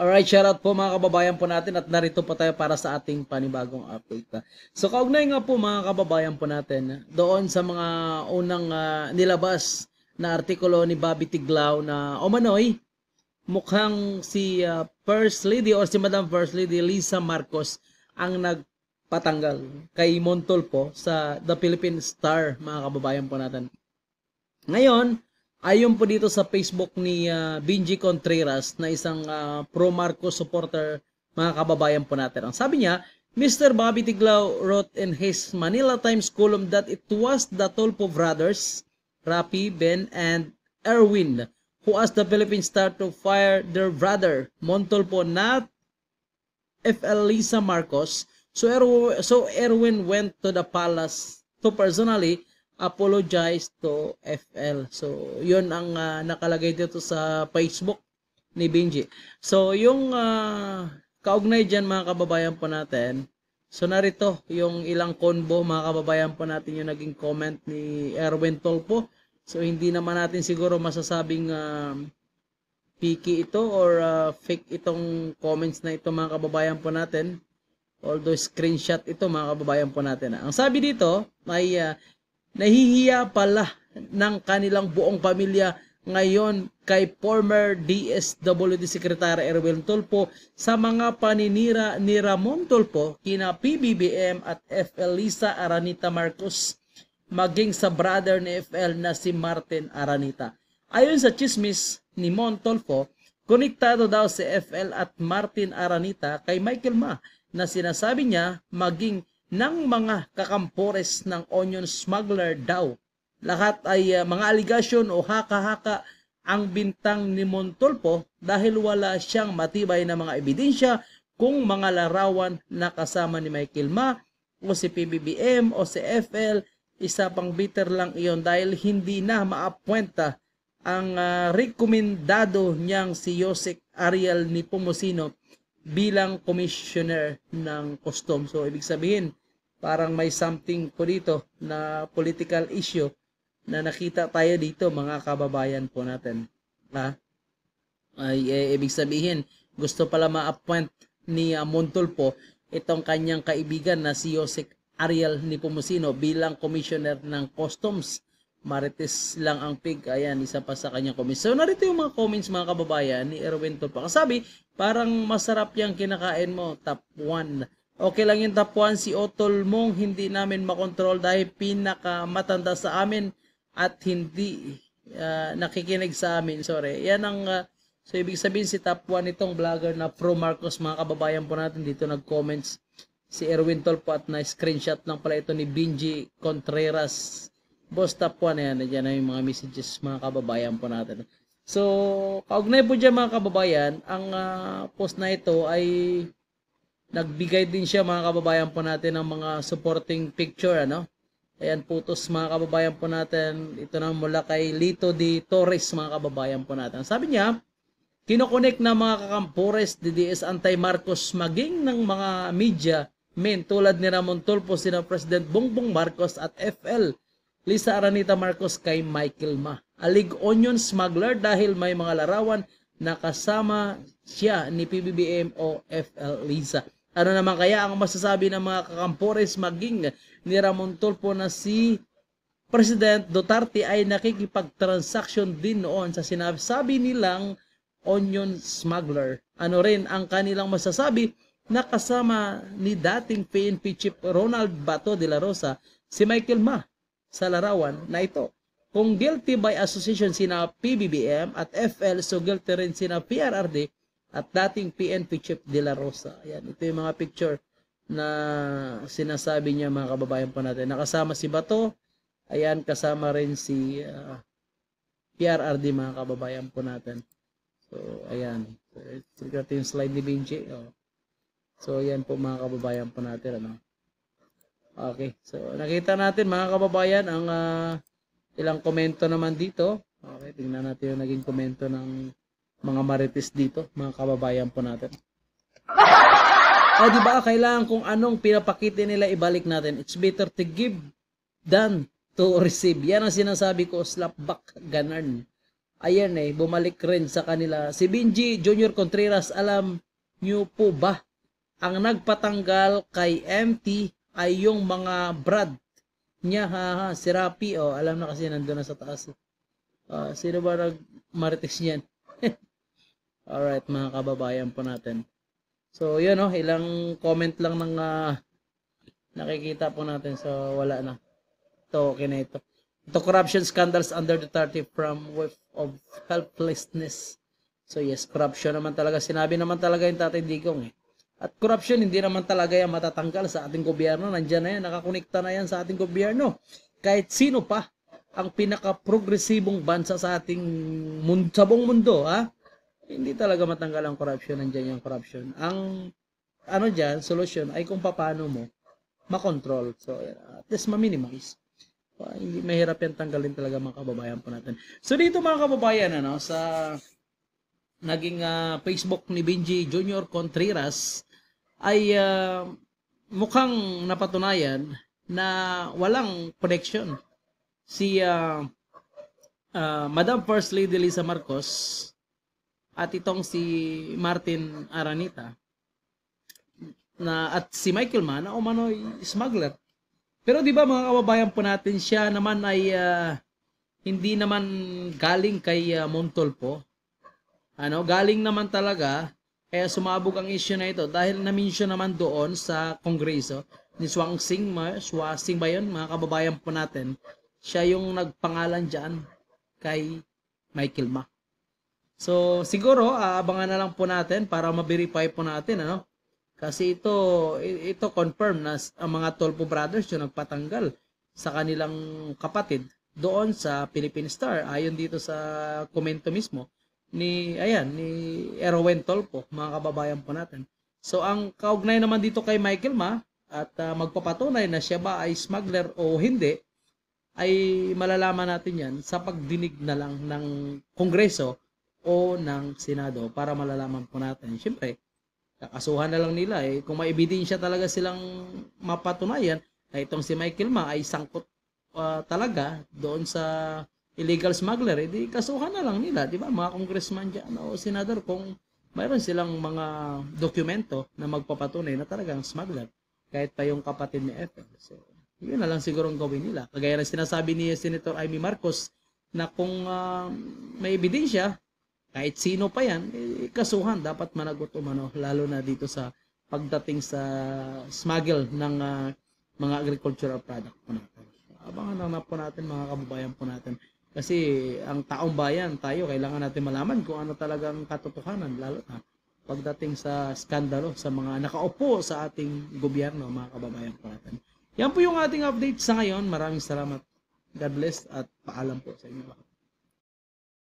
Alright, shout out po mga kababayan po natin at narito pa tayo para sa ating panibagong update. So kaugnay nga po mga kababayan po natin doon sa mga unang uh, nilabas na artikulo ni Bobby Tiglaw na umanoy mukhang si uh, First Lady or si Madam First Lady Lisa Marcos ang nagpatanggal kay Montol po sa The Philippine Star mga kababayan po natin. Ngayon, Ayon po dito sa Facebook ni uh, Benji Contreras na isang uh, ah, pro-Marcos supporter, mga kababayan po natin. Ang sabi niya, Mr. Bobby Tiglao wrote in his Manila Times column that it was the Tolpo brothers, Rapi, Ben, and Erwin who asked the Philippine Star to fire their brother, Montolpo, not FL Lisa Marcos. So, Erwin, so Erwin went to the palace to personally apologize to FL. So, yun ang uh, nakalagay dito sa Facebook ni Benji. So, yung uh, kaugnay dyan mga kababayan po natin, so narito yung ilang combo mga kababayan po natin yung naging comment ni Erwin Tolpo. So, hindi naman natin siguro masasabing uh, picky ito or uh, fake itong comments na ito mga kababayan po natin. Although screenshot ito mga kababayan po natin. Ang sabi dito may uh, Nahihiya pala ng kanilang buong pamilya ngayon kay former DSWD Secretary Erwin Tulpo sa mga paninira ni Ramon Tulpo kina PBBM at FL Lisa Aranita Marcos maging sa brother ni FL na si Martin Aranita. Ayon sa chismis ni Mon Tulpo, konektado daw si FL at Martin Aranita kay Michael Ma na sinasabi niya maging ng mga kakampores ng onion smuggler daw. Lahat ay uh, mga aligasyon o haka-haka ang bintang ni Montolpo dahil wala siyang matibay na mga ebidensya kung mga larawan na kasama ni Michael Ma o si PBBM o si FL isa pang bitter lang iyon dahil hindi na maapwenta ang uh, rekomendado niyang si Yosek Ariel ni Pumosino bilang commissioner ng custom. So ibig sabihin, parang may something po dito na political issue na nakita tayo dito mga kababayan po natin. Ha? Ay, e, ibig sabihin, gusto pala ma-appoint ni uh, ah, Montulpo itong kanyang kaibigan na si Yosek Ariel Nipomucino bilang commissioner ng customs. Marites lang ang pig. Ayan, isa pa sa kanyang comments. So, narito yung mga comments mga kababayan ni Erwin Tulpo. Kasabi, parang masarap yung kinakain mo. Top 1 Okay lang yung tapuan si Otol Mong, hindi namin makontrol dahil pinakamatanda sa amin at hindi uh, nakikinig sa amin. Sorry. Yan ang uh, so ibig sabihin si tapuan 1 itong vlogger na pro Marcos mga kababayan po natin dito nag-comments si Erwin Tolpo at na-screenshot lang pala ito ni Binji Contreras. Boss tapuan yan. Diyan na yung mga messages mga kababayan po natin. So, kaugnay po dyan mga kababayan, ang uh, post na ito ay Nagbigay din siya mga kababayan po natin ng mga supporting picture ano. Ayan putos mga kababayan po natin. Ito na mula kay Lito D. Torres mga kababayan po natin. Sabi niya, kinokonek na mga kakampores DDS anti-Marcos maging ng mga media men tulad ni Ramon Tulfo, sina President Bongbong Marcos at FL Lisa Aranita Marcos kay Michael Ma. Alig onion smuggler dahil may mga larawan na kasama siya ni PBBM o FL Lisa. Ano naman kaya ang masasabi ng mga kakampores maging ni Ramon Tulfo na si President Duterte ay nakikipagtransaksyon din noon sa sinasabi nilang onion smuggler. Ano rin ang kanilang masasabi na kasama ni dating PNP Chief Ronald Bato de la Rosa si Michael Ma sa larawan na ito. Kung guilty by association sina PBBM at FL so guilty rin sina PRRD at dating PNP Chief De La Rosa. Ayan, ito yung mga picture na sinasabi niya mga kababayan po natin. Nakasama si Bato, ayan kasama rin si uh, ah, PRRD mga kababayan po natin. So, ayan. So, ito yung slide ni Benji. Oh. So, ayan po mga kababayan po natin. Ano? Okay. So, nakita natin mga kababayan ang uh, ilang komento naman dito. Okay, tingnan natin yung naging komento ng mga marites dito, mga kababayan po natin. O di ba kailangan kung anong pinapakita nila ibalik natin. It's better to give than to receive. Yan ang sinasabi ko, slap back ganan. Ayan eh, bumalik rin sa kanila. Si Benji Junior Contreras, alam nyo po ba? Ang nagpatanggal kay MT ay yung mga brad niya, ha, ha si Rapi. oh, alam na kasi nandun na sa taas. Uh, sino ba nag-marites niyan? Alright mga kababayan po natin. So yun oh, ilang comment lang ng uh, ah, nakikita po natin so wala na. Ito okay na ito. Ito corruption scandals under the 30 from with of helplessness. So yes, corruption naman talaga. Sinabi naman talaga yung Tatay Digong eh. At corruption hindi naman talaga yan matatanggal sa ating gobyerno. Nandiyan na yan, nakakonekta na yan sa ating gobyerno. Kahit sino pa ang pinaka-progresibong bansa sa ating mun- sabong mundo, ha? hindi talaga matanggal ang corruption, nandiyan yung corruption. Ang ano diyan, solution ay kung paano mo makontrol. So at least ma-minimize. hindi mahirap yan tanggalin talaga mga kababayan po natin. So dito mga kababayan ano sa naging uh, Facebook ni Benji Junior Contreras ay uh, mukhang napatunayan na walang connection si uh, uh, Madam First Lady Lisa Marcos at itong si Martin Aranita na at si Michael Man na umano'y smuggler. Pero 'di ba mga kababayan po natin siya naman ay uh, hindi naman galing kay uh, Montolpo. Ano, galing naman talaga kaya sumabog ang issue na ito dahil na-mention naman doon sa Kongreso ni Swang Sing, ma, Swa Sing ba yun? Mga kababayan po natin. Siya yung nagpangalan dyan kay Michael Ma. So siguro aabangan na lang po natin para ma-verify po natin ano. Kasi ito ito confirm na ang mga Tolpo brothers yung nagpatanggal sa kanilang kapatid doon sa Philippine Star ayon dito sa komento mismo ni ayan ni Erwin Tolpo mga kababayan po natin. So ang kaugnay naman dito kay Michael Ma at uh, magpapatunay na siya ba ay smuggler o hindi ay malalaman natin yan sa pagdinig na lang ng Kongreso o ng Senado para malalaman po natin. Siyempre, kakasuhan na lang nila eh. Kung may ebidensya talaga silang mapatunayan na itong si Michael Ma ay sangkot uh, talaga doon sa illegal smuggler, edi eh, kasuhan na lang nila, di ba? Mga congressman dyan o senador kung mayroon silang mga dokumento na magpapatunay na talagang smuggler kahit pa yung kapatid ni Ethel. So, yun na lang siguro ang gawin nila. Kagaya ng sinasabi ni Senator Amy Marcos na kung uh, may ebidensya kahit sino pa yan, eh, kasuhan dapat managot umano lalo na dito sa pagdating sa smuggle ng uh, mga agricultural product po natin. Abangan lang na po natin mga kababayan po natin. Kasi ang taong bayan, tayo, kailangan natin malaman kung ano talagang katotohanan, lalo na pagdating sa skandalo sa mga nakaupo sa ating gobyerno, mga kababayan po natin. Yan po yung ating update sa ngayon. Maraming salamat. God bless at paalam po sa inyo.